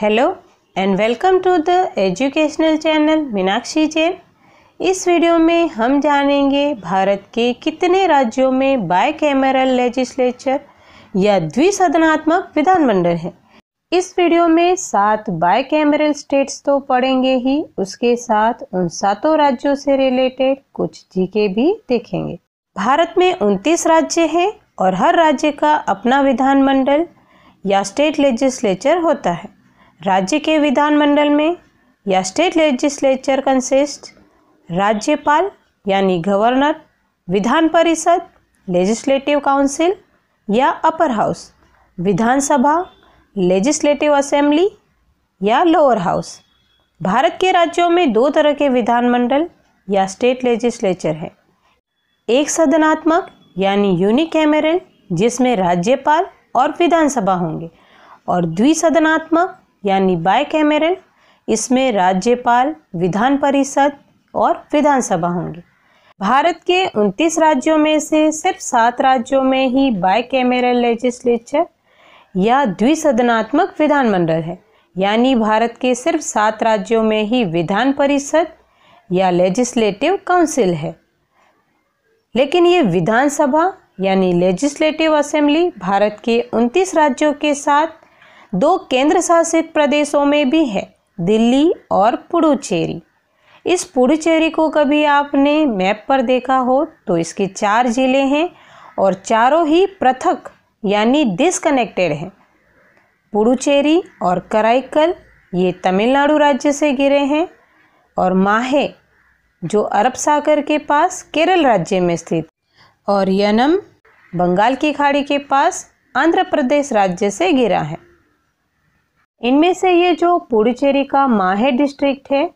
hello and welcome to the educational channel Meenakshi Jain इस video में हम जानेंगे भारत के कितने राज्यों में बाय कैमरल लेजिस्लेचर या द्विसदनात्मक विधानमंडल है इस वीडियो में सात बाय कैमरल स्टेट्स तो पढ़ेंगे ही उसके साथ उन सातों राज्यों से रिलेटेड कुछ जीके भी देखेंगे भारत में उनतीस राज्य हैं और हर राज्य का अपना विधानमंडल या स्टेट लेजिस्लेचर होता है राज्य के विधानमंडल में या स्टेट लेजिस्लेचर कंसिस्ट राज्यपाल यानी गवर्नर विधान परिषद लेजिस्लेटिव काउंसिल या अपर हाउस विधानसभा लेजिस्लेटिव असेंबली या लोअर हाउस भारत के राज्यों में दो तरह के विधानमंडल या स्टेट लेजिस्लेचर हैं एक सदनात्मक यानी यूनिकैमरल जिसमें राज्यपाल और विधानसभा होंगे और द्विसदनात्मक यानी बाय कैमरन इसमें राज्यपाल विधान परिषद और विधानसभा होंगी भारत के 29 राज्यों में से सिर्फ सात राज्यों में ही बाय कैमेरल लेजिस्लेचर या द्विसदनात्मक विधानमंडल है यानी भारत के सिर्फ सात राज्यों में ही विधान परिषद या लेजिस्लेटिव काउंसिल है लेकिन ये विधानसभा यानी लेजिस्लेटिव असेंबली भारत के 29 राज्यों के साथ दो केंद्र शासित प्रदेशों में भी है दिल्ली और पुडुचेरी इस पुडुचेरी को कभी आपने मैप पर देखा हो तो इसके चार ज़िले हैं और चारों ही पृथक यानी डिसकनेक्टेड हैं पुडुचेरी और कराईकल ये तमिलनाडु राज्य से गिरे हैं और माहे जो अरब सागर के पास केरल राज्य में स्थित और यनम बंगाल की खाड़ी के पास आंध्र प्रदेश राज्य से गिरा है इनमें से ये जो पुडुचेरी का माहे डिस्ट्रिक्ट है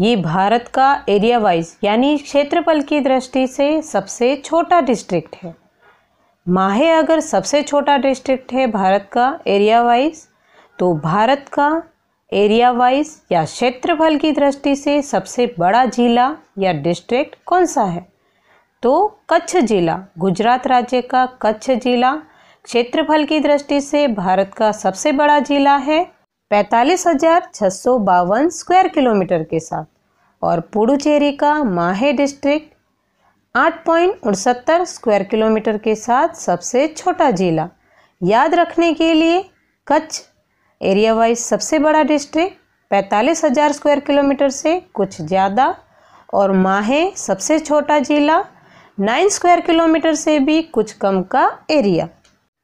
ये भारत का एरिया वाइज यानी क्षेत्रफल की दृष्टि से सबसे छोटा डिस्ट्रिक्ट है माहे अगर सबसे छोटा डिस्ट्रिक्ट है भारत का एरिया वाइज तो भारत का एरिया वाइज या क्षेत्रफल की दृष्टि से सबसे बड़ा जिला या डिस्ट्रिक्ट कौन सा है तो कच्छ जिला गुजरात राज्य का कच्छ जिला क्षेत्रफल की दृष्टि से भारत का सबसे बड़ा जिला है पैंतालीस हजार छः सौ बावन स्क्वायर किलोमीटर के साथ और पुडुचेरी का माहे डिस्ट्रिक्ट आठ पॉइंट उनसत्तर स्क्वायर किलोमीटर के साथ सबसे छोटा जिला याद रखने के लिए कच्छ एरिया वाइज सबसे बड़ा डिस्ट्रिक्ट पैंतालीस हजार स्क्वायर किलोमीटर से कुछ ज़्यादा और माहे सबसे छोटा जिला नाइन स्क्वायर किलोमीटर से भी कुछ कम का एरिया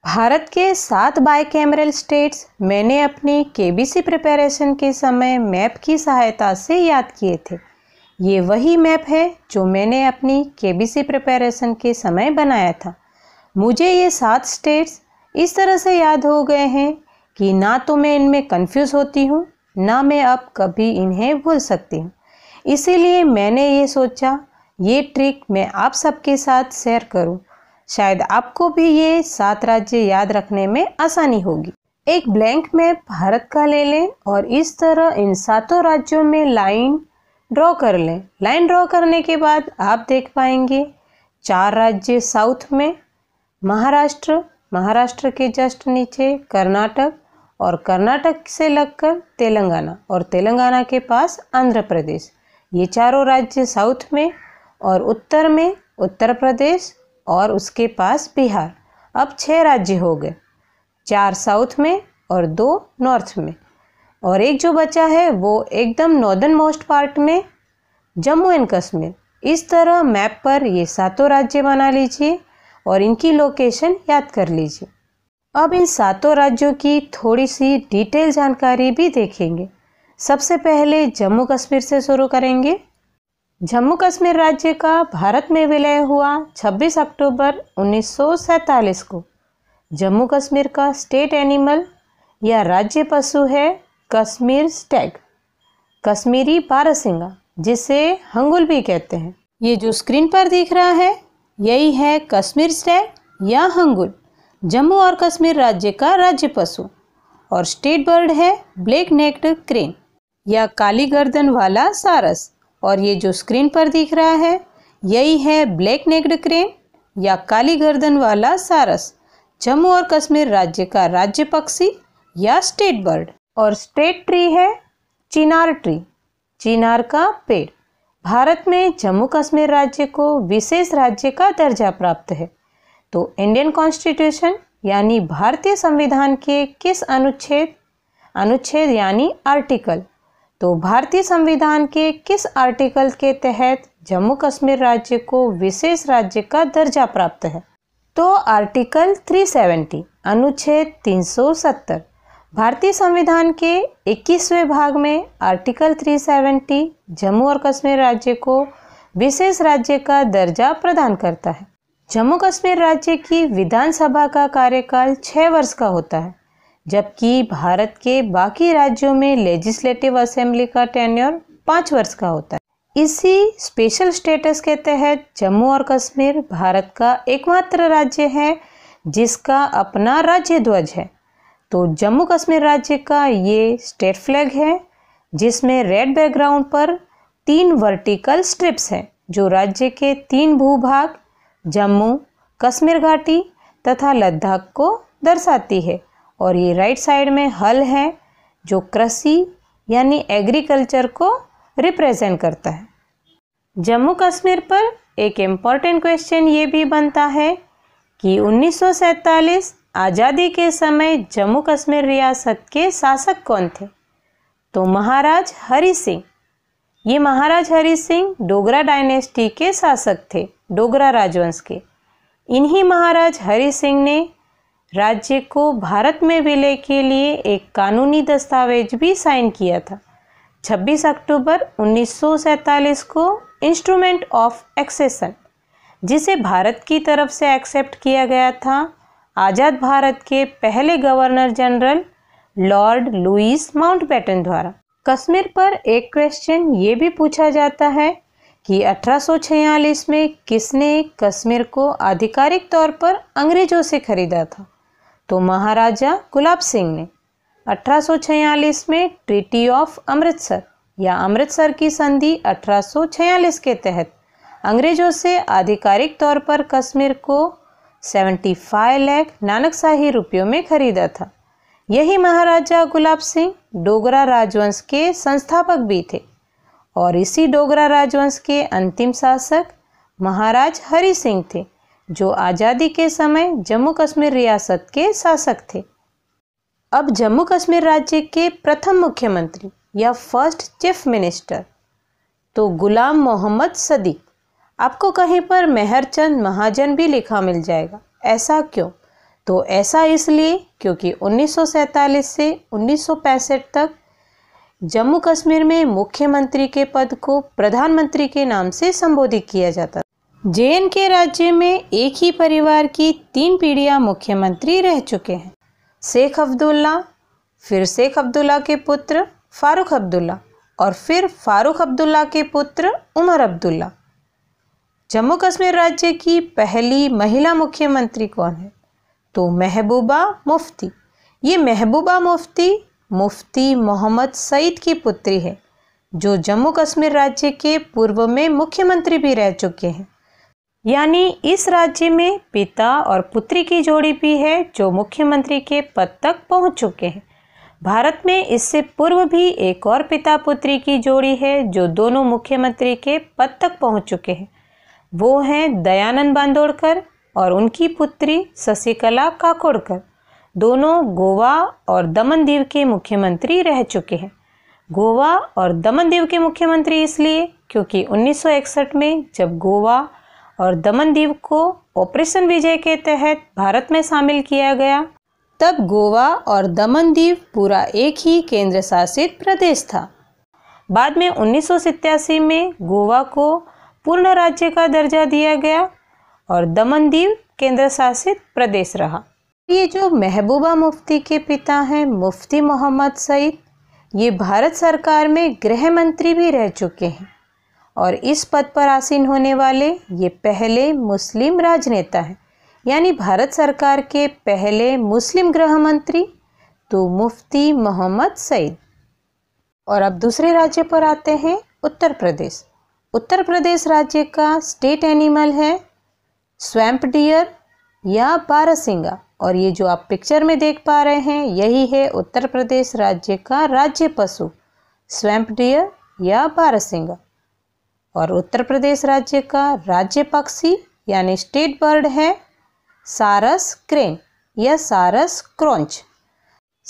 भारत के सात बाय कैमरल स्टेट्स मैंने अपनी केबीसी प्रिपरेशन के समय मैप की सहायता से याद किए थे ये वही मैप है जो मैंने अपनी केबीसी प्रिपरेशन के समय बनाया था मुझे ये सात स्टेट्स इस तरह से याद हो गए हैं कि ना तो मैं इनमें कंफ्यूज होती हूँ ना मैं अब कभी इन्हें भूल सकती हूँ इसीलिए मैंने ये सोचा ये ट्रिक मैं आप सबके साथ शेयर करूँ शायद आपको भी ये सात राज्य याद रखने में आसानी होगी एक ब्लैंक मैप भारत का ले लें और इस तरह इन सातों राज्यों में लाइन ड्रॉ कर लें लाइन ड्रॉ करने के बाद आप देख पाएंगे चार राज्य साउथ में महाराष्ट्र महाराष्ट्र के जस्ट नीचे कर्नाटक और कर्नाटक से लगकर तेलंगाना और तेलंगाना के पास आंध्र प्रदेश ये चारों राज्य साउथ में और उत्तर में उत्तर प्रदेश और उसके पास बिहार अब छः राज्य हो गए चार साउथ में और दो नॉर्थ में और एक जो बचा है वो एकदम नॉर्दर्न मोस्ट पार्ट में जम्मू एंड कश्मीर इस तरह मैप पर ये सातों राज्य बना लीजिए और इनकी लोकेशन याद कर लीजिए अब इन सातों राज्यों की थोड़ी सी डिटेल जानकारी भी देखेंगे सबसे पहले जम्मू कश्मीर से शुरू करेंगे जम्मू कश्मीर राज्य का भारत में विलय हुआ 26 अक्टूबर उन्नीस को जम्मू कश्मीर का स्टेट एनिमल या राज्य पशु है कश्मीर स्टैग कश्मीरी पारसिंगा जिसे हंगुल भी कहते हैं ये जो स्क्रीन पर दिख रहा है यही है कश्मीर स्टैग या हंगुल जम्मू और कश्मीर राज्य का राज्य पशु और स्टेट बर्ड है ब्लैक नेक्ड क्रेन या काली गर्दन वाला सारस और ये जो स्क्रीन पर दिख रहा है यही है ब्लैक नेक्ड क्रेन या काली गर्दन वाला सारस जम्मू और कश्मीर राज्य का राज्य पक्षी या स्टेट बर्ड और स्टेट ट्री है चिनार ट्री चिनार का पेड़ भारत में जम्मू कश्मीर राज्य को विशेष राज्य का दर्जा प्राप्त है तो इंडियन कॉन्स्टिट्यूशन यानी भारतीय संविधान के किस अनुच्छेद अनुच्छेद यानी आर्टिकल तो भारतीय संविधान के किस आर्टिकल के तहत जम्मू कश्मीर राज्य को विशेष राज्य का दर्जा प्राप्त है तो आर्टिकल 370 अनुच्छेद 370 भारतीय संविधान के 21वें भाग में आर्टिकल 370 जम्मू और कश्मीर राज्य को विशेष राज्य का दर्जा प्रदान करता है जम्मू कश्मीर राज्य की विधानसभा का कार्यकाल छः वर्ष का होता है जबकि भारत के बाकी राज्यों में लेजिस्लेटिव असेंबली का टेन्योर पाँच वर्ष का होता है इसी स्पेशल स्टेटस के तहत जम्मू और कश्मीर भारत का एकमात्र राज्य है जिसका अपना राज्य ध्वज है तो जम्मू कश्मीर राज्य का ये स्टेट फ्लैग है जिसमें रेड बैकग्राउंड पर तीन वर्टिकल स्ट्रिप्स हैं जो राज्य के तीन भूभाग जम्मू कश्मीर घाटी तथा लद्दाख को दर्शाती है और ये राइट साइड में हल है जो कृषि यानी एग्रीकल्चर को रिप्रेजेंट करता है जम्मू कश्मीर पर एक इम्पॉर्टेंट क्वेश्चन ये भी बनता है कि 1947 आज़ादी के समय जम्मू कश्मीर रियासत के शासक कौन थे तो महाराज हरि सिंह ये महाराज हरि सिंह डोगरा डायनेस्टी के शासक थे डोगरा राजवंश के इन्हीं महाराज हरि सिंह ने राज्य को भारत में विलय के लिए एक कानूनी दस्तावेज भी साइन किया था 26 अक्टूबर 1947 को इंस्ट्रूमेंट ऑफ एक्सेसन जिसे भारत की तरफ से एक्सेप्ट किया गया था आज़ाद भारत के पहले governor general lord Louis Mountbatten द्वारा कश्मीर पर एक क्वेश्चन ये भी पूछा जाता है कि 1846 में किसने कश्मीर को आधिकारिक तौर पर अंग्रेजों से खरीदा था तो महाराजा गुलाब सिंह ने 1846 में ट्रिटी ऑफ अमृतसर या अमृतसर की संधि 1846 के तहत अंग्रेजों से आधिकारिक तौर पर कश्मीर को 75 नानक नानकशाही रुपयों में खरीदा था यही महाराजा गुलाब सिंह डोगरा राजवंश के संस्थापक भी थे और इसी डोगरा राजवंश के अंतिम शासक महाराज हरि सिंह थे जो आज़ादी के समय जम्मू कश्मीर रियासत के शासक थे अब जम्मू कश्मीर राज्य के प्रथम मुख्यमंत्री या फर्स्ट चीफ मिनिस्टर तो गुलाम मोहम्मद सदीक आपको कहीं पर मेहरचंद महाजन भी लिखा मिल जाएगा ऐसा क्यों तो ऐसा इसलिए क्योंकि 1947 से उन्नीस तक जम्मू कश्मीर में मुख्यमंत्री के पद को प्रधानमंत्री के नाम से संबोधित किया जाता था जे के राज्य में एक ही परिवार की तीन पीढ़ियां मुख्यमंत्री रह चुके हैं शेख अब्दुल्ला फिर शेख अब्दुल्ला के पुत्र फारूक अब्दुल्ला और फिर फारूक अब्दुल्ला के पुत्र उमर अब्दुल्ला जम्मू कश्मीर राज्य की पहली महिला मुख्यमंत्री कौन है तो महबूबा मुफ्ती ये महबूबा मुफ्ती मुफ्ती मोहम्मद सईद की पुत्री है जो जम्मू कश्मीर राज्य के पूर्व में मुख्यमंत्री भी रह चुके हैं यानी इस राज्य में पिता और पुत्री की जोड़ी भी है जो मुख्यमंत्री के पद तक पहुंच चुके हैं भारत में इससे पूर्व भी एक और पिता पुत्री की जोड़ी है जो दोनों मुख्यमंत्री के पद तक पहुंच चुके हैं वो हैं दयानंद बांदोड़कर और उनकी पुत्री शशिकला काकोड़कर दोनों गोवा और दमन दीव के मुख्यमंत्री रह चुके हैं गोवा और दमन दीव के मुख्यमंत्री इसलिए क्योंकि 1961 में जब गोवा और दमनदीव को ऑपरेशन विजय के तहत भारत में शामिल किया गया तब गोवा और दमनदीव पूरा एक ही केंद्र शासित प्रदेश था बाद में उन्नीस में गोवा को पूर्ण राज्य का दर्जा दिया गया और दमनदीव केंद्र शासित प्रदेश रहा ये जो महबूबा मुफ्ती के पिता हैं मुफ्ती मोहम्मद सईद ये भारत सरकार में गृह मंत्री भी रह चुके हैं और इस पद पर आसीन होने वाले ये पहले मुस्लिम राजनेता हैं यानी भारत सरकार के पहले मुस्लिम गृह मंत्री तो मुफ्ती मोहम्मद सईद और अब दूसरे राज्य पर आते हैं उत्तर प्रदेश उत्तर प्रदेश राज्य का स्टेट एनिमल है स्वैम्प डियर या बारसिंगा और ये जो आप पिक्चर में देख पा रहे हैं यही है उत्तर प्रदेश राज्य का राज्य पशु स्वैम्प डियर या बारसिंगा और उत्तर प्रदेश राज्य का राज्य पक्षी यानी स्टेट बर्ड है सारस क्रेन या सारस क्रोंच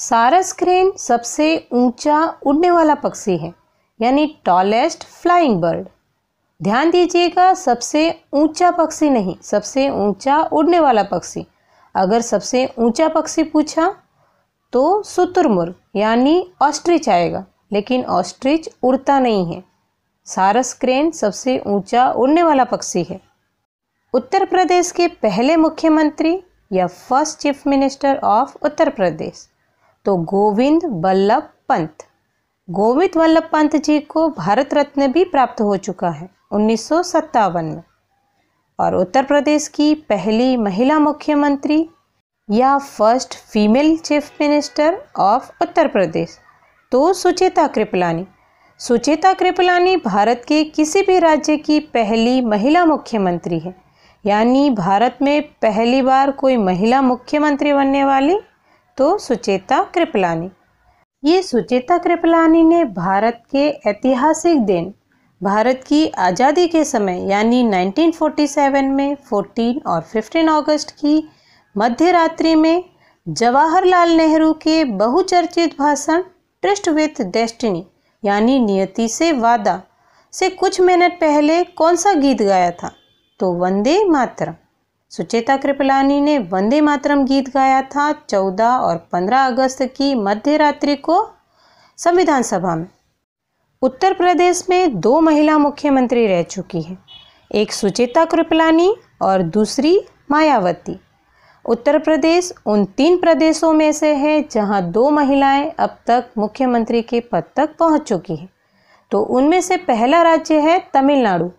सारस क्रेन सबसे ऊंचा उड़ने वाला पक्षी है यानी टॉलेस्ट फ्लाइंग बर्ड ध्यान दीजिएगा सबसे ऊंचा पक्षी नहीं सबसे ऊंचा उड़ने वाला पक्षी अगर सबसे ऊंचा पक्षी पूछा तो शुतुरमुर्ग यानी ऑस्ट्रिच आएगा लेकिन ऑस्ट्रिच उड़ता नहीं है सारस क्रेन सबसे ऊंचा उड़ने वाला पक्षी है उत्तर प्रदेश के पहले मुख्यमंत्री या first chief minister of Uttar Pradesh तो गोविंद वल्लभ पंत गोविंद वल्लभ पंत जी को भारत रत्न भी प्राप्त हो चुका है उन्नीस में और उत्तर प्रदेश की पहली महिला मुख्यमंत्री या first female chief minister of Uttar Pradesh तो सुचेता कृपलानी सुचेता कृपलानी भारत के किसी भी राज्य की पहली महिला मुख्यमंत्री है यानी भारत में पहली बार कोई महिला मुख्यमंत्री बनने वाली तो सुचेता कृपलानी ये सुचेता कृपलानी ने भारत के ऐतिहासिक दिन भारत की आज़ादी के समय यानी 1947 में 14 और 15 अगस्त की मध्य रात्रि में जवाहरलाल नेहरू के बहुचर्चित भाषण ट्रस्ट विथ डेस्टिनी यानी नियति से वादा से कुछ मिनट पहले कौन सा गीत गाया था तो वंदे मातरम सुचेता कृपलानी ने वंदे मातरम गीत गाया था 14 और 15 अगस्त की मध्य रात्रि को संविधान सभा में उत्तर प्रदेश में दो महिला मुख्यमंत्री रह चुकी हैं एक सुचेता कृपलानी और दूसरी मायावती उत्तर प्रदेश उन तीन प्रदेशों में से है जहां दो महिलाएं अब तक मुख्यमंत्री के पद तक पहुंच चुकी हैं तो उनमें से पहला राज्य है तमिलनाडु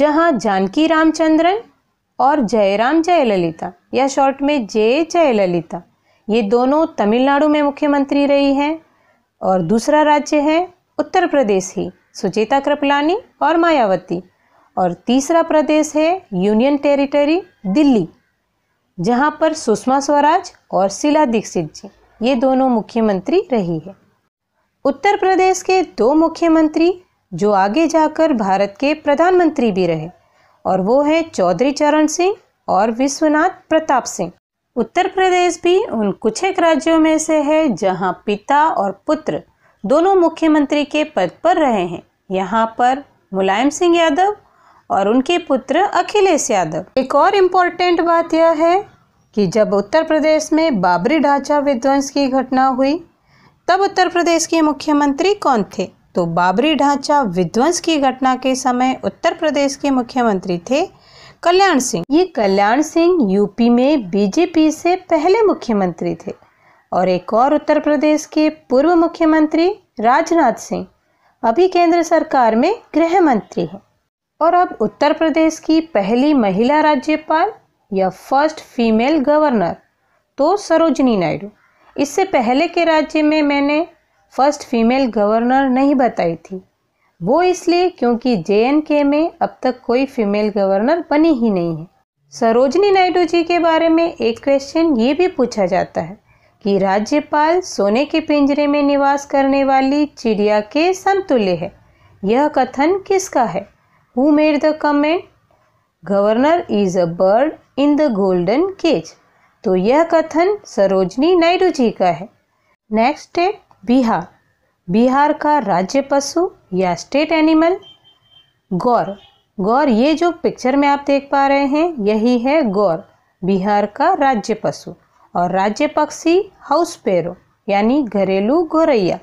जहां जानकी रामचंद्रन और जयराम जयललिता या शॉर्ट में जे जयललिता ये दोनों तमिलनाडु में मुख्यमंत्री रही हैं और दूसरा राज्य है उत्तर प्रदेश ही सुचेता कृपलानी और मायावती और तीसरा प्रदेश है यूनियन टेरिटरी दिल्ली जहां पर सुषमा स्वराज और शीला दीक्षित जी ये दोनों मुख्यमंत्री रही है उत्तर प्रदेश के दो मुख्यमंत्री जो आगे जाकर भारत के प्रधानमंत्री भी रहे और वो है चौधरी चरण सिंह और विश्वनाथ प्रताप सिंह उत्तर प्रदेश भी उन कुछ एक राज्यों में से है जहां पिता और पुत्र दोनों मुख्यमंत्री के पद पर रहे हैं यहाँ पर मुलायम सिंह यादव और उनके पुत्र अखिलेश यादव एक और इम्पोर्टेंट बात यह है कि जब उत्तर प्रदेश में बाबरी ढांचा विध्वंस की घटना हुई तब उत्तर प्रदेश के मुख्यमंत्री कौन थे तो बाबरी ढांचा विध्वंस की घटना के समय उत्तर प्रदेश के मुख्यमंत्री थे कल्याण सिंह ये कल्याण सिंह यूपी में बीजेपी से पहले मुख्यमंत्री थे और एक और उत्तर प्रदेश के पूर्व मुख्यमंत्री राजनाथ सिंह अभी केंद्र सरकार में गृह मंत्री हैं और अब उत्तर प्रदेश की पहली महिला राज्यपाल या फर्स्ट फीमेल गवर्नर तो सरोजनी नायडू इससे पहले के राज्य में मैंने फर्स्ट फीमेल गवर्नर नहीं बताई थी वो इसलिए क्योंकि जे में अब तक कोई फीमेल गवर्नर बनी ही नहीं है सरोजनी नायडू जी के बारे में एक क्वेश्चन ये भी पूछा जाता है कि राज्यपाल सोने के पिंजरे में निवास करने वाली चिड़िया के समतुल्य है यह कथन किसका है who made the comment governor is a bird in the golden cage तो यह कथन सरोजनी नायडू जी का है नेक्स्ट है बिहार बिहार का राज्य पशु या स्टेट एनिमल गौर गौर ये जो पिक्चर में आप देख पा रहे हैं यही है गौर बिहार का राज्य पशु और राज्य पक्षी हाउस पेरो यानी घरेलू गौरैया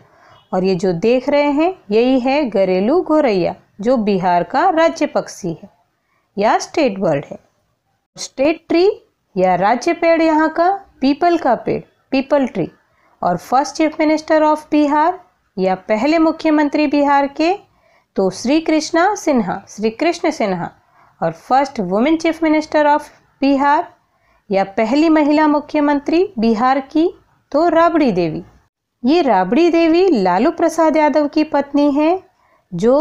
और ये जो देख रहे हैं यही है घरेलू गौरैया जो बिहार का राज्य पक्षी है या स्टेट बर्ड है स्टेट ट्री या राज्य पेड़ यहाँ का पीपल का पेड़ पीपल ट्री और first chief minister of Bihar या पहले मुख्यमंत्री बिहार के तो श्री कृष्णा सिन्हा श्री कृष्ण सिन्हा और first women chief minister of Bihar या पहली महिला मुख्यमंत्री बिहार की तो राबड़ी देवी ये राबड़ी देवी लालू प्रसाद यादव की पत्नी हैं जो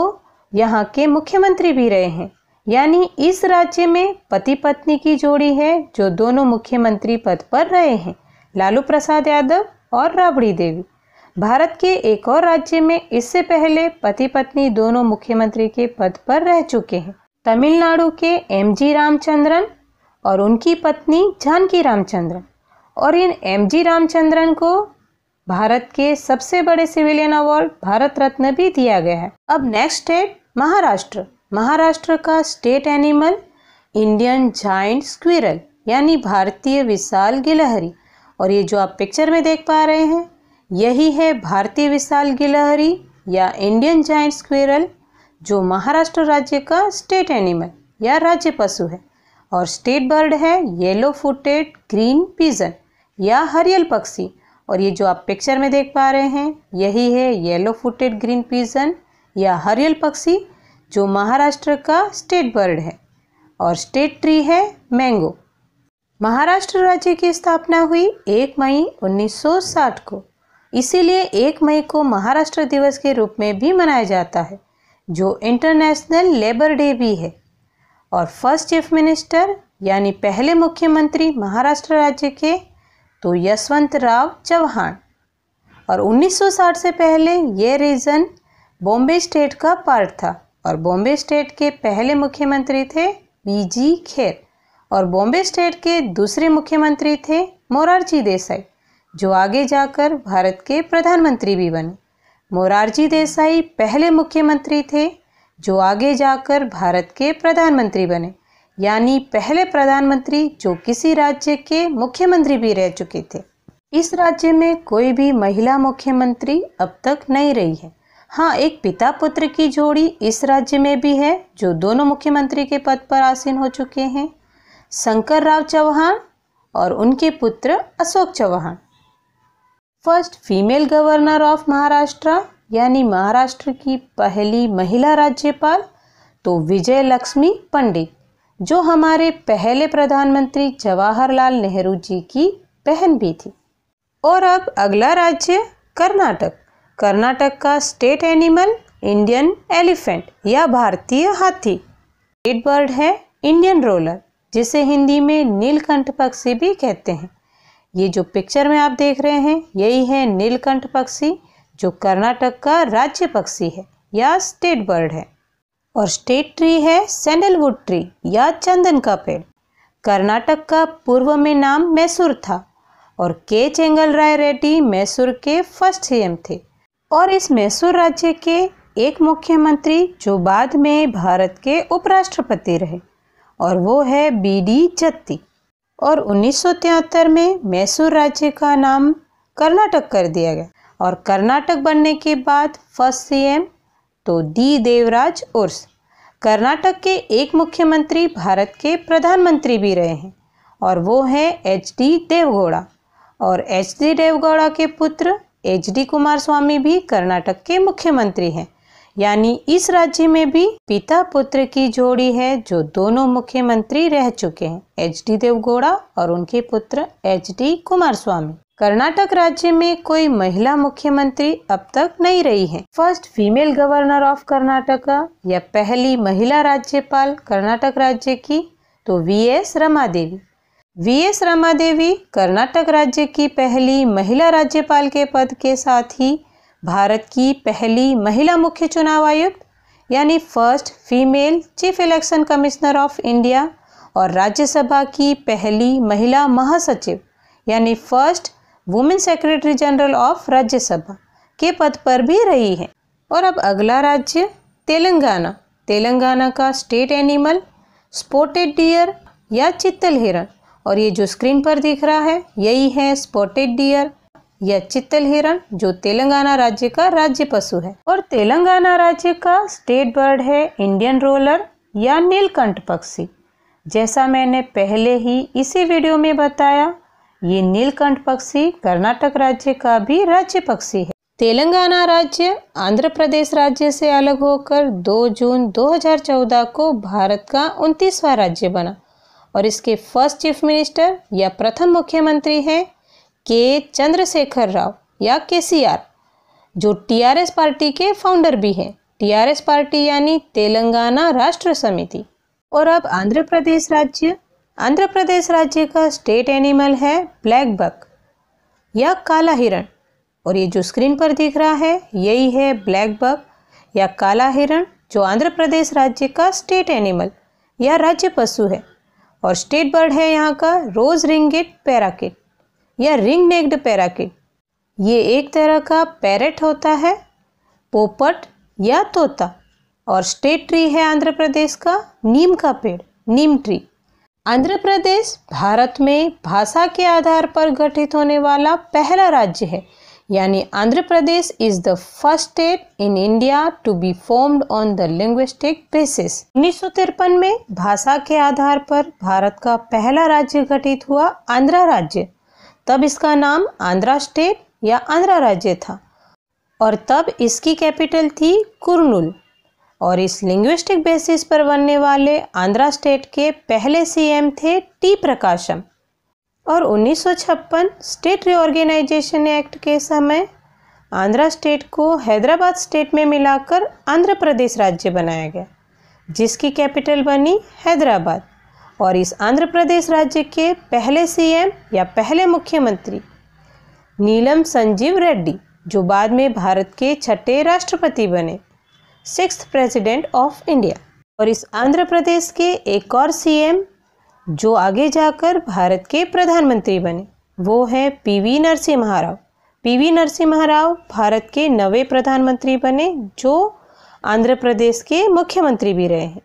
यहाँ के मुख्यमंत्री भी रहे हैं यानी इस राज्य में पति पत्नी की जोड़ी है जो दोनों मुख्यमंत्री पद पर रहे हैं लालू प्रसाद यादव और राबड़ी देवी भारत के एक और राज्य में इससे पहले पति पत्नी दोनों मुख्यमंत्री के पद पर रह चुके हैं तमिलनाडु के एम जी रामचंद्रन और उनकी पत्नी जानकी रामचंद्रन और इन एम जी रामचंद्रन को भारत के सबसे बड़े सिविलियन अवार्ड भारत रत्न भी दिया गया है अब नेक्स्ट है महाराष्ट्र महाराष्ट्र का state animal Indian giant squirrel यानी भारतीय विशाल गिलहरी और ये जो आप पिक्चर में देख पा रहे हैं यही है भारतीय विशाल गिलहरी या इंडियन जाइंट स्क्विरल जो महाराष्ट्र राज्य का स्टेट एनिमल या राज्य पशु है और स्टेट बर्ड है येलो फुटेड ग्रीन पीजन या हरियल पक्षी और ये जो आप पिक्चर में देख पा रहे हैं यही है येलो फुटेड ग्रीन पीजन या हरियल पक्षी जो महाराष्ट्र का स्टेट बर्ड है और स्टेट ट्री है मैंगो महाराष्ट्र राज्य की स्थापना हुई 1 मई 1960 को इसीलिए 1 मई को महाराष्ट्र दिवस के रूप में भी मनाया जाता है जो इंटरनेशनल लेबर डे भी है और फर्स्ट चीफ मिनिस्टर यानी पहले मुख्यमंत्री महाराष्ट्र राज्य के तो यशवंत राव चौहान और 1960 से पहले ये रीजन बॉम्बे स्टेट का पार्ट था और बॉम्बे स्टेट के पहले मुख्यमंत्री थे वीजी खेर और बॉम्बे स्टेट के दूसरे मुख्यमंत्री थे मोरारजी देसाई जो आगे जाकर भारत के प्रधानमंत्री भी बने मोरारजी देसाई पहले मुख्यमंत्री थे जो आगे जाकर भारत के प्रधानमंत्री बने यानी पहले प्रधानमंत्री जो किसी राज्य के मुख्यमंत्री भी रह चुके थे इस राज्य में कोई भी महिला मुख्यमंत्री अब तक नहीं रही है हाँ एक पिता पुत्र की जोड़ी इस राज्य में भी है जो दोनों मुख्यमंत्री के पद पर आसीन हो चुके हैं शंकर राव चौहान और उनके पुत्र Ashok Chauhan first female governor of Maharashtra यानी महाराष्ट्र की पहली महिला राज्यपाल तो विजय लक्ष्मी पंडित जो हमारे पहले प्रधानमंत्री जवाहरलाल नेहरू जी की बहन भी थी और अब अगला राज्य कर्नाटक कर्नाटक का स्टेट एनिमल इंडियन एलिफेंट या भारतीय हाथी स्टेट बर्ड है इंडियन रोलर जिसे हिंदी में नीलकंठ पक्षी भी कहते हैं ये जो पिक्चर में आप देख रहे हैं यही है नीलकंठ पक्षी जो कर्नाटक का राज्य पक्षी है या स्टेट बर्ड है और स्टेट ट्री है सैंडलवुड ट्री या चंदन का पेड़ कर्नाटक का पूर्व में नाम मैसूर था और के चेंगल राय रेड्डी मैसूर के फर्स्ट सीएम थे और इस मैसूर राज्य के एक मुख्यमंत्री जो बाद में भारत के उपराष्ट्रपति रहे और वो है बी डी जत्ती और उन्नीस में मैसूर राज्य का नाम कर्नाटक कर दिया गया और कर्नाटक बनने के बाद फर्स्ट सीएम तो डी देवराज उर्स कर्नाटक के एक मुख्यमंत्री भारत के प्रधानमंत्री भी रहे हैं और वो हैं एच डी देवगौड़ा और एच डी देवगौड़ा के पुत्र एच डी कुमार स्वामी भी कर्नाटक के मुख्यमंत्री हैं यानी इस राज्य में भी पिता पुत्र की जोड़ी है जो दोनों मुख्यमंत्री रह चुके हैं एच डी देवगौड़ा और उनके पुत्र H D Kumaraswamy Karnataka राज्य में कोई महिला मुख्यमंत्री अब तक नहीं रही है first female governor of Karnataka या पहली महिला राज्यपाल कर्नाटक राज्य की तो V S Rama Devi V S Rama Devi Karnataka राज्य की पहली महिला राज्यपाल के पद के साथ ही भारत की पहली महिला मुख्य चुनाव आयुक्त यानी first female chief election commissioner of India और राज्यसभा की पहली महिला महासचिव यानी first women secretary general of Rajya Sabha के पद पर भी रही हैं और अब अगला राज्य तेलंगाना तेलंगाना का स्टेट एनिमल स्पोटेड डियर या चित्तल हिरण और ये जो स्क्रीन पर दिख रहा है यही है स्पॉटेड डियर या चित्तल हिरण जो तेलंगाना राज्य का राज्य पशु है और तेलंगाना राज्य का स्टेट बर्ड है इंडियन रोलर या नीलकंठ पक्षी जैसा मैंने पहले ही इसी वीडियो में बताया ये नीलकंठ पक्षी कर्नाटक राज्य का भी राज्य पक्षी है तेलंगाना राज्य आंध्र प्रदेश राज्य से अलग होकर 2 जून 2014 को भारत का उनतीसवा राज्य बना और इसके फर्स्ट चीफ मिनिस्टर या प्रथम मुख्यमंत्री हैं के चंद्रशेखर राव या के सी आर जो टीआरएस पार्टी के फाउंडर भी हैं टीआरएस पार्टी यानी तेलंगाना राष्ट्र समिति और अब आंध्र प्रदेश राज्य आंध्र प्रदेश राज्य का स्टेट एनिमल है ब्लैक बक या काला हिरण और ये जो स्क्रीन पर दिख रहा है यही है ब्लैक बक या काला हिरण जो आंध्र प्रदेश राज्य का स्टेट एनिमल या राज्य पशु है और स्टेट बर्ड है यहाँ का रोज रिंगेट पैराकिट या रिंग नेक्ड पैराकिट ये एक तरह का पैरेट होता है पोपट या तोता और स्टेट ट्री है आंध्र प्रदेश का नीम का पेड़ नीम ट्री आंध्र प्रदेश भारत में भाषा के आधार पर गठित होने वाला पहला राज्य है यानी Andhra Pradesh is the first state in India to be formed on the linguistic basis उन्नीस में भाषा के आधार पर भारत का पहला राज्य गठित हुआ आंध्र राज्य तब इसका नाम आंध्रा स्टेट या आंध्र राज्य था और तब इसकी कैपिटल थी कुरनूल और इस लिंग्विस्टिक बेसिस पर बनने वाले आंध्रा स्टेट के पहले सीएम थे टी प्रकाशम और 1956 स्टेट रिओर्गेनाइजेशन एक्ट के समय आंध्रा स्टेट को हैदराबाद स्टेट में मिलाकर आंध्र प्रदेश राज्य बनाया गया जिसकी कैपिटल बनी हैदराबाद और इस आंध्र प्रदेश राज्य के पहले सीएम या पहले मुख्यमंत्री नीलम संजीव रेड्डी जो बाद में भारत के छठे राष्ट्रपति बने सिक्स प्रेसिडेंट ऑफ इंडिया और इस आंध्र प्रदेश के एक और सीएम जो आगे जाकर भारत के प्रधानमंत्री बने वो हैं पीवी नरसिम्हा राव पीवी नरसिम्हा राव भारत के नवे प्रधानमंत्री बने जो आंध्र प्रदेश के मुख्यमंत्री भी रहे हैं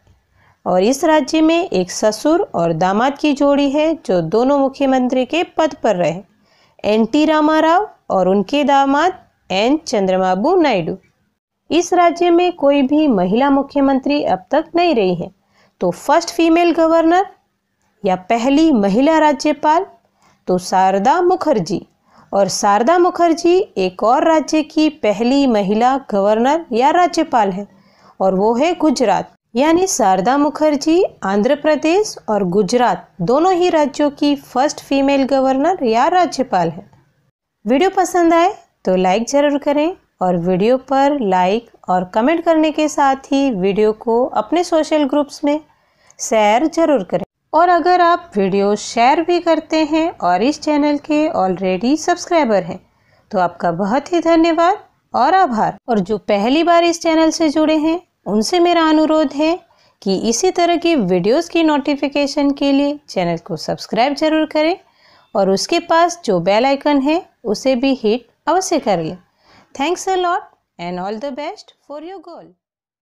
और इस राज्य में एक ससुर और दामाद की जोड़ी है जो दोनों मुख्यमंत्री के पद पर रहे एन टी रामा राव और उनके दामाद एन चंद्रबाबू नायडू इस राज्य में कोई भी महिला मुख्यमंत्री अब तक नहीं रही है तो फर्स्ट फीमेल गवर्नर या पहली महिला राज्यपाल तो शारदा मुखर्जी और शारदा मुखर्जी एक और राज्य की पहली महिला गवर्नर या राज्यपाल है और वो है गुजरात यानी शारदा मुखर्जी आंध्र प्रदेश और गुजरात दोनों ही राज्यों की फर्स्ट फीमेल गवर्नर या राज्यपाल है वीडियो पसंद आए तो लाइक ज़रूर करें और वीडियो पर लाइक और कमेंट करने के साथ ही वीडियो को अपने सोशल ग्रुप्स में शेयर ज़रूर करें और अगर आप वीडियो शेयर भी करते हैं और इस चैनल के ऑलरेडी सब्सक्राइबर हैं तो आपका बहुत ही धन्यवाद और आभार और जो पहली बार इस चैनल से जुड़े हैं उनसे मेरा अनुरोध है कि इसी तरह की वीडियोस की नोटिफिकेशन के लिए चैनल को सब्सक्राइब जरूर करें और उसके पास जो बेल आइकन है उसे भी हिट अवश्य कर लें thanks a lot and all the best for your goal